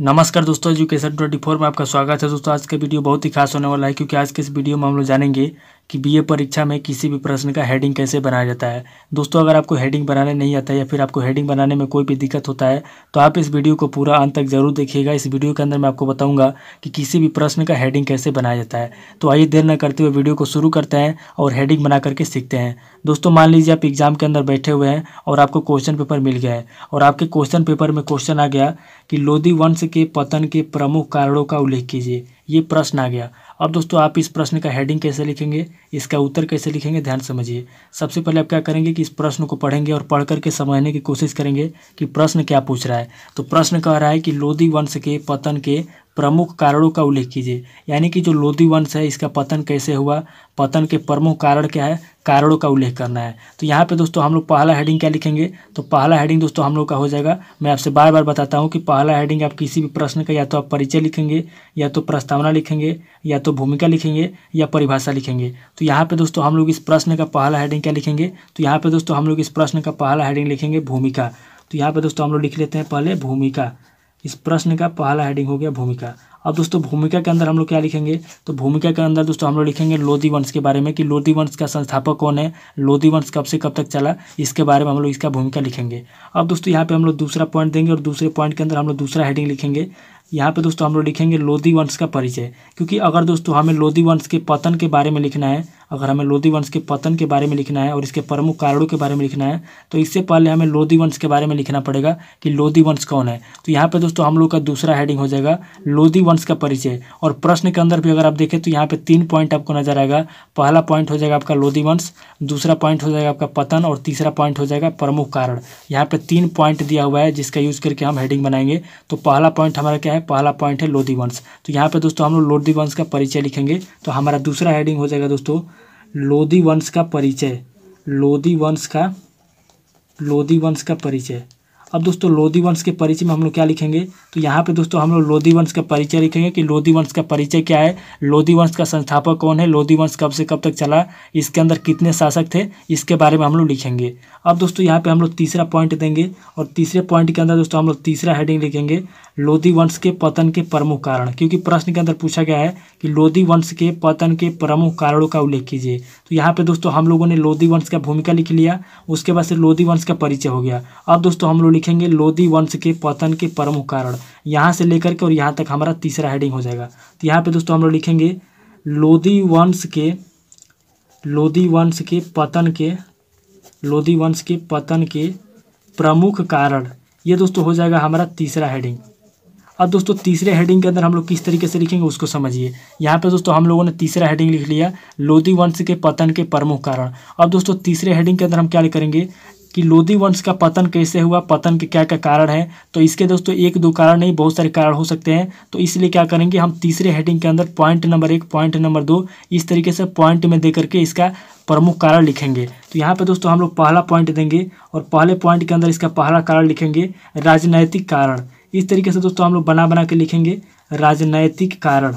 नमस्कार दोस्तों education twenty four में आपका स्वागत है दोस्तों आज का वीडियो बहुत ही खास होने वाला है क्योंकि आज के इस वीडियो में हम लोग जानेंगे कि बीए परीक्षा में किसी भी प्रश्न का हेडिंग कैसे बनाया जाता है दोस्तों अगर आपको हेडिंग बनाने नहीं आता है या फिर आपको हेडिंग बनाने में कोई भी दिक्कत होता है तो आप इस वीडियो को पूरा अंत तक जरूर देखिएगा इस वीडियो के अंदर मैं आपको बताऊंगा कि किसी भी प्रश्न का हेडिंग कैसे बनाया जाता है तो आइए देर न करते हुए वीडियो को शुरू करते हैं और हेडिंग बना करके सीखते हैं दोस्तों मान लीजिए आप एग्जाम के अंदर बैठे हुए हैं और आपको क्वेश्चन पेपर मिल गया है और आपके क्वेश्चन पेपर में क्वेश्चन आ गया कि लोधी वंश के पतन के प्रमुख कारणों का उल्लेख कीजिए ये प्रश्न आ गया अब दोस्तों आप इस प्रश्न का हेडिंग कैसे लिखेंगे इसका उत्तर कैसे लिखेंगे ध्यान समझिए सबसे पहले आप क्या करेंगे कि इस प्रश्न को पढ़ेंगे और पढ़ करके समझने की कोशिश करेंगे कि प्रश्न क्या पूछ रहा है तो प्रश्न कह रहा है कि लोधी वंश के पतन के प्रमुख कारणों का उल्लेख कीजिए यानी कि जो लोधी वंश है इसका पतन कैसे हुआ पतन के प्रमुख कारण क्या है कारणों का उल्लेख करना है तो यहाँ पे दोस्तों हम लोग पहला हेडिंग क्या लिखेंगे तो पहला हेडिंग दोस्तों हम लोग का हो जाएगा मैं आपसे बार बार बताता हूँ कि पहला हेडिंग आप किसी भी प्रश्न का या तो आप परिचय लिखेंगे या तो प्रस्तावना लिखेंगे या तो भूमिका लिखेंगे या परिभाषा लिखेंगे तो यहाँ पर दोस्तों हम लोग इस प्रश्न का पहला हेडिंग क्या लिखेंगे तो यहाँ पे दोस्तों हम लोग इस प्रश्न का पहला हेडिंग लिखेंगे भूमिका तो यहाँ पर दोस्तों हम लोग लिख लेते हैं पहले भूमिका इस प्रश्न का पहला हेडिंग हो गया भूमिका अब दोस्तों भूमिका के अंदर हम लोग क्या लिखेंगे तो भूमिका के अंदर दोस्तों हम लोग लिखेंगे लोधी वंश के बारे में कि लोधी वंश का संस्थापक कौन है लोधी वंश कब से कब तक चला इसके बारे में हम लोग इसका भूमिका लिखेंगे अब दोस्तों यहाँ पे हम लोग दूसरा पॉइंट देंगे और दूसरे पॉइंट के अंदर हम लोग दूसरा हेडिंग लिखेंगे यहाँ पे दोस्तों हम लोग लिखेंगे लोधी वंश का परिचय क्योंकि अगर दोस्तों हमें लोधी वंश के पतन के बारे में लिखना है अगर हमें लोधी वंश के पतन के बारे में लिखना है और इसके प्रमुख कारणों के बारे में लिखना है तो इससे पहले हमें लोधी वंश के बारे में लिखना पड़ेगा कि लोधी वंश कौन है तो यहाँ पे दोस्तों हम लोग का दूसरा हेडिंग हो जाएगा लोधी वंश का परिचय और प्रश्न के अंदर भी अगर आप देखें तो यहाँ पर तीन पॉइंट आपको नजर आएगा पहला पॉइंट हो जाएगा आपका लोधी वंश दूसरा पॉइंट हो जाएगा आपका पतन और तीसरा पॉइंट हो जाएगा प्रमुख कारण यहाँ पर तीन पॉइंट दिया हुआ है जिसका यूज करके हम हेडिंग बनाएंगे तो पहला पॉइंट हमारा क्या है पहला पॉइंट है लोधी वंश तो यहाँ पर दोस्तों हम लोग लोधी वंश का परिचय लिखेंगे तो हमारा दूसरा हेडिंग हो जाएगा दोस्तों लोधी वंश का परिचय लोधी वंश का लोदी वंश का परिचय अब दोस्तों लोधी वंश के परिचय में हम लोग क्या लिखेंगे तो यहाँ पे दोस्तों हम लोग लोधी वंश का परिचय लिखेंगे कि लोधी वंश का परिचय क्या है लोधी वंश का संस्थापक कौन है लोधी वंश कब से कब तक चला इसके अंदर कितने शासक थे इसके बारे में हम लोग लिखेंगे अब दोस्तों यहाँ पे हम लोग तीसरा पॉइंट देंगे और तीसरे पॉइंट के अंदर दोस्तों हम लोग तीसरा हेडिंग लिखेंगे लोधी वंश के पतन के प्रमुख कारण क्योंकि प्रश्न के अंदर पूछा गया है कि लोधी वंश के पतन के प्रमुख कारणों का उल्लेख कीजिए तो यहाँ पे दोस्तों हम लोगों ने लोधी वंश का भूमिका लिख लिया उसके बाद से लोधी वंश का परिचय हो गया अब दोस्तों हम लोग लिखेंगे लोधी वंश के पतन के प्रमुख कारण यहाँ से लेकर के और यहाँ तक हमारा तीसरा हेडिंग हो जाएगा तो यहाँ पे दोस्तों हम लोग लिखेंगे लोधी वंश के लोधी वंश के पतन के लोधी वंश के पतन के प्रमुख कारण ये दोस्तों हो जाएगा हमारा तीसरा हेडिंग अब दोस्तों तीसरे हेडिंग के अंदर हम लोग किस तरीके से लिखेंगे उसको समझिए यहाँ पे दोस्तों हम लोगों ने तीसरा हेडिंग लिख लिया लोधी वंश के पतन के प्रमुख कारण अब दोस्तों तीसरे हेडिंग के अंदर हम क्या करेंगे कि लोधी वंश का पतन कैसे हुआ पतन के क्या क्या कारण है तो इसके दोस्तों एक दो कारण नहीं बहुत सारे कारण हो सकते हैं तो इसलिए क्या करेंगे हम तीसरे हेडिंग के अंदर पॉइंट नंबर एक पॉइंट नंबर दो इस तरीके से पॉइंट में दे करके इसका प्रमुख कारण लिखेंगे तो यहाँ पे दोस्तों हम लोग पहला पॉइंट देंगे और पहले पॉइंट के अंदर इसका पहला कारण लिखेंगे राजनैतिक कारण इस तरीके से दोस्तों हम लोग बना बना के लिखेंगे राजनैतिक कारण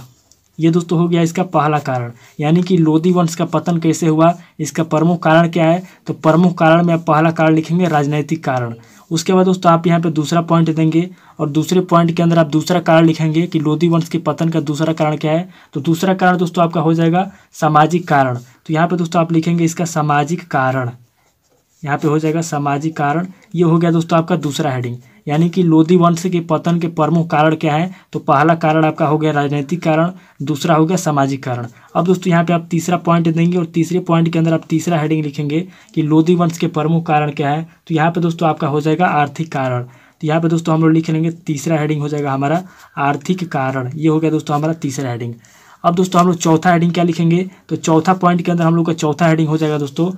ये दोस्तों हो गया इसका पहला कारण यानी कि लोदी वंश का पतन कैसे हुआ इसका प्रमुख कारण क्या है तो प्रमुख कारण में आप पहला कारण लिखेंगे राजनैतिक कारण उसके बाद दोस्तों आप यहाँ पे दूसरा पॉइंट देंगे और दूसरे पॉइंट के अंदर आप दूसरा कारण लिखेंगे कि लोधी वंश के पतन का दूसरा कारण क्या है तो दूसरा कारण दोस्तों आपका हो जाएगा सामाजिक कारण तो यहाँ पे दोस्तों आप लिखेंगे इसका सामाजिक कारण यहाँ पे हो जाएगा सामाजिक कारण ये हो गया दोस्तों आपका दूसरा हेडिंग यानी कि लोधी वंश के पतन के प्रमुख कारण क्या है तो पहला कारण आपका हो गया राजनीतिक कारण दूसरा हो गया सामाजिक कारण अब दोस्तों यहाँ पे आप तीसरा पॉइंट देंगे और तीसरे पॉइंट के अंदर आप तीसरा हेडिंग लिखेंगे कि लोधी वंश के प्रमुख कारण क्या है तो यहाँ पे दोस्तों आपका हो जाएगा आर्थिक कारण तो यहाँ पे दोस्तों हम लोग लिख लेंगे तीसरा हेडिंग हो जाएगा हमारा आर्थिक कारण ये हो गया दोस्तों हमारा तीसरा हेडिंग अब दोस्तों हम लोग चौथा हेडिंग क्या लिखेंगे तो चौथा पॉइंट के अंदर हम लोग का चौथा हेडिंग हो जाएगा दोस्तों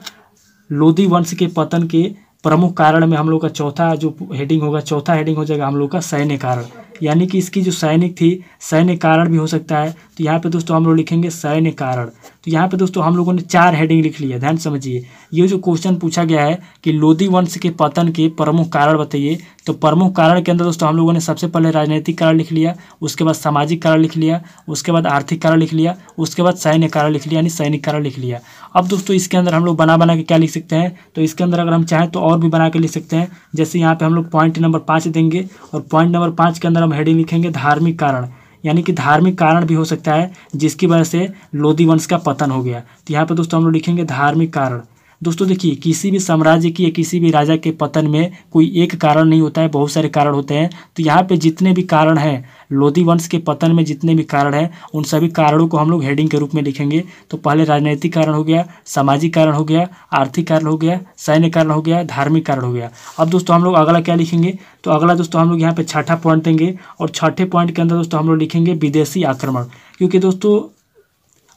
लोधी वंश के पतन के प्रमुख कारण में हम लोग का चौथा जो हेडिंग होगा चौथा हेडिंग हो जाएगा हम लोग का सैन्य कारण यानी कि इसकी जो सैनिक थी सैन्य कारण भी हो सकता है तो यहाँ पे दोस्तों हम लोग लिखेंगे सैन्य कारण तो यहाँ पे दोस्तों हम लोगों ने चार हेडिंग लिख लिया ध्यान समझिए ये जो क्वेश्चन पूछा गया है कि लोधी वंश के पतन के प्रमुख कारण बताइए तो प्रमुख कारण के अंदर दोस्तों हम लोगों ने सबसे पहले राजनीतिक कारण लिख लिया उसके बाद सामाजिक कारण लिख लिया उसके बाद आर्थिक कारण लिख लिया उसके बाद सैन्य कारण लिख लिया यानी सैनिक कारण लिख लिया अब दोस्तों इसके अंदर हम लोग बना बना के क्या लिख सकते हैं तो इसके अंदर अगर हम चाहें तो और भी बना के लिख सकते हैं जैसे यहाँ पर हम लोग पॉइंट नंबर पाँच देंगे और पॉइंट नंबर पाँच के अंदर हम हेडिंग लिखेंगे धार्मिक कारण यानी कि धार्मिक कारण भी हो सकता है जिसकी वजह से लोदी वंश का पतन हो गया तो यहाँ पर दोस्तों हम लोग लिखेंगे धार्मिक कारण दोस्तों देखिए किसी भी साम्राज्य की या किसी भी राजा के पतन में कोई एक कारण नहीं होता है बहुत सारे कारण होते हैं तो यहाँ पे जितने भी कारण हैं लोधी वंश के पतन में जितने भी कारण हैं उन सभी कारणों को हम लोग हेडिंग के रूप में लिखेंगे तो पहले राजनीतिक कारण हो गया सामाजिक कारण हो गया आर्थिक कारण हो गया सैन्य कारण हो गया धार्मिक कारण हो गया अब दोस्तों हम लोग अगला क्या लिखेंगे तो अगला दोस्तों हम लोग यहाँ पे छठा पॉइंट देंगे और छठे पॉइंट के अंदर दोस्तों हम लोग लिखेंगे विदेशी आक्रमण क्योंकि दोस्तों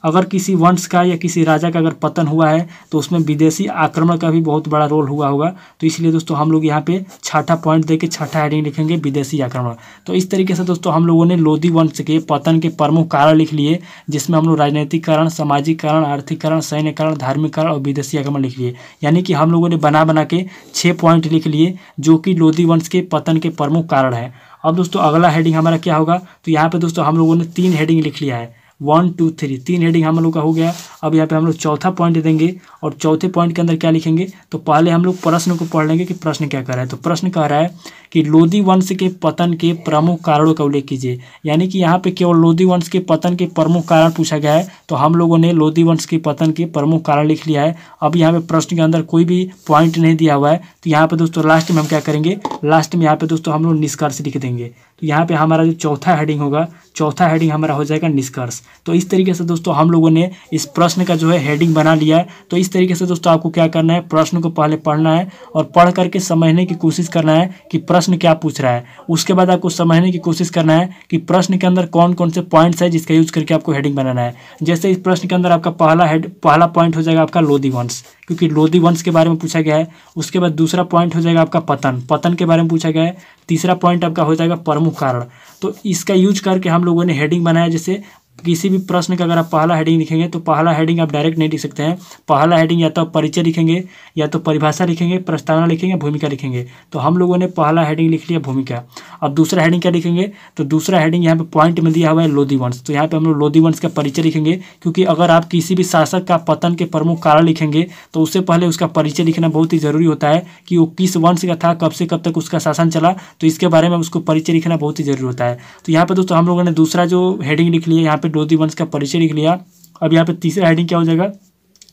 अगर किसी वंश का या किसी राजा का अगर पतन हुआ है तो उसमें विदेशी आक्रमण का भी बहुत बड़ा रोल हुआ होगा तो इसलिए दोस्तों हम लोग यहाँ पे छठा पॉइंट देके छठा हेडिंग लिखेंगे विदेशी आक्रमण तो इस तरीके से दोस्तों हम लोगों ने लोधी वंश के पतन के प्रमुख कारण लिख लिए जिसमें हम लोग राजनीतिक कारण सामाजिक कारण आर्थिक कारण सैन्य कारण धार्मिक कारण और विदेशी आक्रमण लिख लिए यानी कि हम लोगों ने बना बना के छः पॉइंट लिख लिए जो कि लोधी वंश के पतन के प्रमुख कारण है अब दोस्तों अगला हेडिंग हमारा क्या होगा तो यहाँ पे दोस्तों हम लोगों ने तीन हेडिंग लिख लिया है वन टू थ्री तीन हेडिंग हम लोग का हो गया अब यहाँ पे हम लोग चौथा पॉइंट दे देंगे और चौथे पॉइंट के अंदर क्या लिखेंगे तो पहले हम लोग प्रश्न को पढ़ लेंगे कि प्रश्न क्या कर रहा है तो प्रश्न कह रहा है कि लोधी वंश के पतन के प्रमुख कारणों का उल्लेख कीजिए यानी कि यहाँ पे केवल लोधी वंश के पतन के प्रमुख कारण पूछा गया है तो हम लोगों ने लोधी वंश के पतन के प्रमुख कारण लिख लिया है अब यहाँ पे प्रश्न के अंदर कोई भी पॉइंट नहीं दिया हुआ है तो यहाँ पे दोस्तों लास्ट में हम क्या करेंगे लास्ट में यहाँ पे दोस्तों हम लोग निष्कर्ष लिख देंगे तो यहाँ पे हमारा जो चौथा हेडिंग होगा चौथा हेडिंग हमारा हो जाएगा निष्कर्ष तो इस तरीके से दोस्तों हम लोगों ने इस प्रश्न का जो है हेडिंग बना लिया है तो इस तरीके से दोस्तों आपको क्या करना है प्रश्न को पहले पढ़ना है और पढ़ करके समझने की कोशिश करना है कि प्रश्न क्या पूछ रहा है उसके बाद आपको समझने की कोशिश करना है कि प्रश्न के अंदर कौन कौन से पॉइंट्स है जिसका यूज करके आपको हेडिंग बनाना है जैसे इस प्रश्न के अंदर आपका पहला हेड पहला पॉइंट हो जाएगा आपका लोधी वंश क्योंकि लोधी वंश के बारे में पूछा गया है उसके बाद दूसरा पॉइंट हो जाएगा आपका पतन पतन के बारे में पूछा गया है तीसरा पॉइंट आपका हो जाएगा प्रमुख कारण तो इसका यूज करके हम लोगों ने हेडिंग बनाया जैसे किसी भी प्रश्न का अगर आप पहला हेडिंग लिखेंगे तो पहला हेडिंग आप डायरेक्ट नहीं लिख सकते हैं पहला हेडिंग या तो परिचय लिखेंगे या तो परिभाषा लिखेंगे प्रस्तावना लिखेंगे भूमिका लिखेंगे तो हम लोगों ने पहला हेडिंग लिख लिया भूमिका अब दूसरा हेडिंग क्या लिखेंगे तो दूसरा हेडिंग यहाँ पर पॉइंट में दिया हुआ है लोधी वंश तो यहाँ पर हम लोग लोधी वंश का परिचय लिखेंगे क्योंकि अगर आप किसी भी शासक का पतन के प्रमुख कारण लिखेंगे तो उससे पहले उसका परिचय लिखना बहुत ही जरूरी होता है कि वो किस वंश का था कब से कब तक उसका शासन चला तो इसके बारे में उसको परिचय लिखना बहुत ही जरूरी होता है तो यहाँ पर दोस्तों हम लोगों ने दूसरा जो हेडिंग लिख लिया यहाँ पे डोथी वंश का परिचय लिख लिया अब यहाँ पे तीसरा हेडिंग क्या हो जाएगा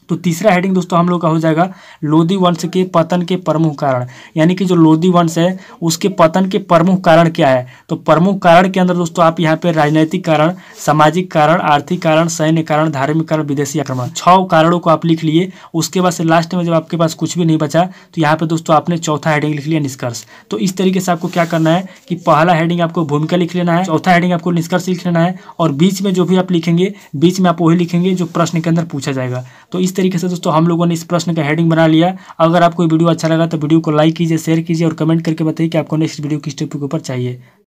तो तीसरा हेडिंग दोस्तों हम लोग का हो जाएगा लोधी वंश के पतन के प्रमुख कारण यानी कि जो लोधी वंश है उसके पतन के प्रमुख कारण क्या है तो प्रमुख कारण के अंदर दोस्तों आप यहाँ पे राजनैतिक कारण सामाजिक कारण आर्थिक कारण सैन्य कारण धार्मिक कारण विदेशी आक्रमण छह कारणों को आप लिख लिए उसके बाद से लास्ट में जब आपके पास कुछ भी नहीं बचा तो यहाँ पे दोस्तों आपने चौथा हेडिंग लिख लिया निष्कर्ष तो इस तरीके से आपको क्या करना है कि पहला हेडिंग आपको भूमिका लिख लेना है चौथा हेडिंग आपको निष्कर्ष लिख लेना है और बीच में जो भी आप लिखेंगे बीच में आप वही लिखेंगे जो प्रश्न के अंदर पूछा जाएगा तो इस तरीके से दोस्तों हम लोगों ने इस प्रश्न का हेडिंग बना लिया अगर आपको वीडियो अच्छा लगा तो वीडियो को लाइक कीजिए शेयर कीजिए और कमेंट करके बताइए कि आपको नेक्स्ट वीडियो किस टॉपिक ऊपर चाहिए